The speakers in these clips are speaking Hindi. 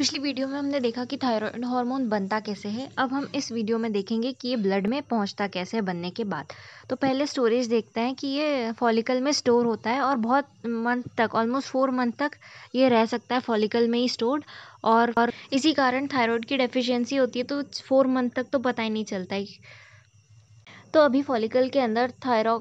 पिछली वीडियो में हमने देखा कि थायराइड हार्मोन बनता कैसे है अब हम इस वीडियो में देखेंगे कि ये ब्लड में पहुंचता कैसे है बनने के बाद तो पहले स्टोरेज देखते हैं कि ये फॉलिकल में स्टोर होता है और बहुत मंथ तक ऑलमोस्ट फोर मंथ तक ये रह सकता है फॉलिकल में ही स्टोर्ड और, और इसी कारण थायरॉयड की डेफिशेंसी होती है तो फोर मंथ तक तो पता ही नहीं चलता है तो अभी फॉलिकल के अंदर थायरो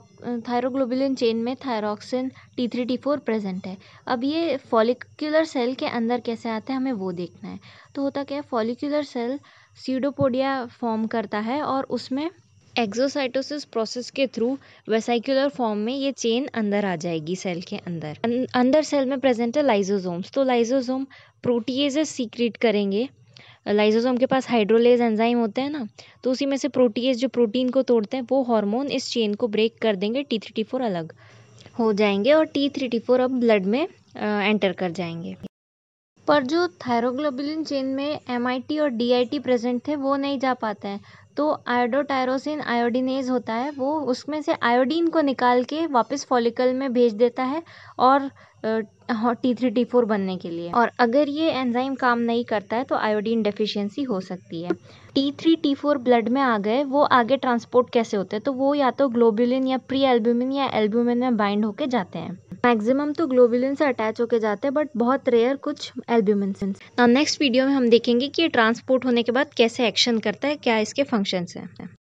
थायरोग्लोबुलिन चेन में thyroxine T three T four present है अब ये फॉलिकुलर सेल के अंदर कैसे आते हैं हमें वो देखना है तो होता क्या है फॉलिकुलर सेल सीडोपोडिया फॉर्म करता है और उसमें एक्जोसाइटोसिस प्रोसेस के थ्रू वेसाइक्यूलर फॉर्म में ये चेन अंदर आ जाएगी सेल के अंदर अं, अंदर सेल में प्रेजेंट है लाइजोजोम्स तो लाइजोजोम प्रोटीएजेस सीक्रेट करेंगे लाइसोसोम के पास हाइड्रोलेज एंजाइम होते हैं ना तो उसी में से प्रोटीज जो प्रोटीन को तोड़ते हैं वो हार्मोन इस चेन को ब्रेक कर देंगे टी थ्री टी फोर अलग हो जाएंगे और टी थ्री टी फोर अब ब्लड में एंटर कर जाएंगे पर जो थायरोग्लोबुलिन चेन में एम आई टी और डी आई टी प्रेजेंट थे वो नहीं जा पाते हैं तो आयोडोटायरोसिन आयोडीनेज होता है वो उसमें से आयोडीन को निकाल के वापस फॉलिकल में भेज देता है और टी थ्री टी फोर बनने के लिए और अगर ये एंजाइम काम नहीं करता है तो आयोडीन डेफिशिएंसी हो सकती है T three T four blood में आ गए वो आगे ट्रांसपोर्ट कैसे होते हैं तो वो या तो ग्लोबुलिन या प्री एल्ब्यूमिन या एल्ब्यूमिन में बाइंड होके जाते हैं मैक्सिमम तो ग्लोबुलिन से अटैच होकर जाते हैं बट बहुत रेयर कुछ एल्ब्यूमिन से नेक्स्ट वीडियो में हम देखेंगे कि ये ट्रांसपोर्ट होने के बाद कैसे एक्शन करता है क्या इसके फंक्शंस हैं